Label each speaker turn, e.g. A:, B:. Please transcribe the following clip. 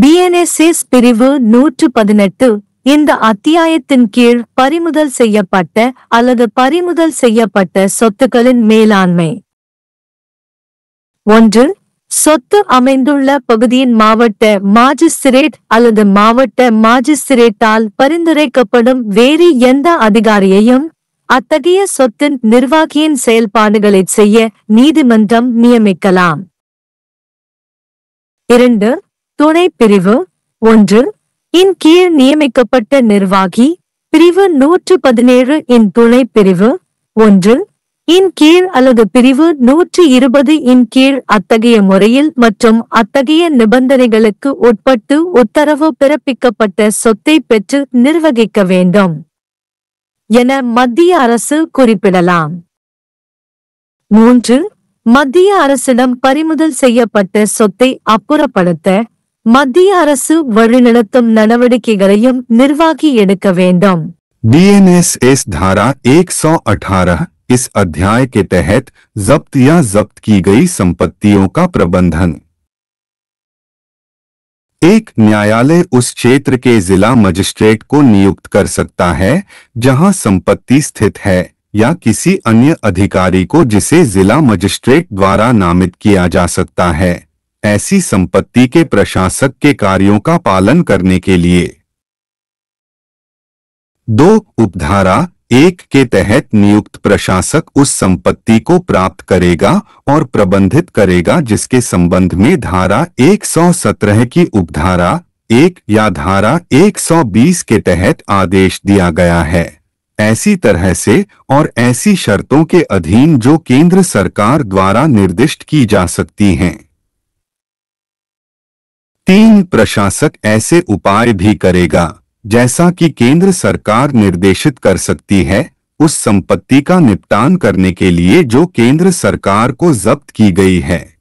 A: BNSS பிரிவு நூற்று பதினெட்டு இந்த அத்தியாயத்தின் கீழ் பறிமுதல் செய்யப்பட்ட அல்லது பறிமுதல் செய்யப்பட்ட சொத்துக்களின் மேலாண்மை ஒன்று சொத்து அமைந்துள்ள பகுதியின் மாவட்ட மாஜிஸ்திரேட் அல்லது மாவட்ட மாஜிஸ்திரேட்டால் பரிந்துரைக்கப்படும் வேறு எந்த அதிகாரியையும் அத்தகைய சொத்தின் நிர்வாகியின் செயல்பாடுகளை செய்ய நீதிமன்றம் நியமிக்கலாம் இரண்டு துணை பிரிவு ஒன்று இன் கீழ் நியமிக்கப்பட்ட நிர்வாகி பிரிவு நூற்று பதினேழு இன் துணை பிரிவு ஒன்று இன் கீழ் அல்லது பிரிவு நூற்று இருபது இன் கீழ் அத்தகைய முறையில் மற்றும் அத்தகைய நிபந்தனைகளுக்கு உட்பட்டு உத்தரவு பிறப்பிக்கப்பட்ட சொத்தை பெற்று நிர்வகிக்க வேண்டும் என மத்திய அரசு குறிப்பிடலாம் மூன்று மத்திய அரசிடம் பறிமுதல் செய்யப்பட்ட சொத்தை அப்புறப்படுத்த மத்திய அரசு வழிநடத்தும் நடவடிக்கைகளையும் நிர்வாகி எடுக்க வேண்டும்
B: डीएनएसएस धारा 118 इस अध्याय के तहत जब्त या जब्त की गई संपत्तियों का प्रबंधन एक न्यायालय उस क्षेत्र के जिला मजिस्ट्रेट को नियुक्त कर सकता है जहां संपत्ति स्थित है या किसी अन्य अधिकारी को जिसे जिला मजिस्ट्रेट द्वारा नामित किया जा सकता है ऐसी संपत्ति के प्रशासक के कार्यों का पालन करने के लिए दो उपधारा एक के तहत नियुक्त प्रशासक उस संपत्ति को प्राप्त करेगा और प्रबंधित करेगा जिसके संबंध में धारा 117 की उपधारा एक या धारा 120 के तहत आदेश दिया गया है ऐसी तरह से और ऐसी शर्तों के अधीन जो केंद्र सरकार द्वारा निर्दिष्ट की जा सकती हैं तीन प्रशासक ऐसे उपाय भी करेगा जैसा कि केंद्र सरकार निर्देशित कर सकती है उस संपत्ति का निपटान करने के लिए जो केंद्र सरकार को जब्त की गई है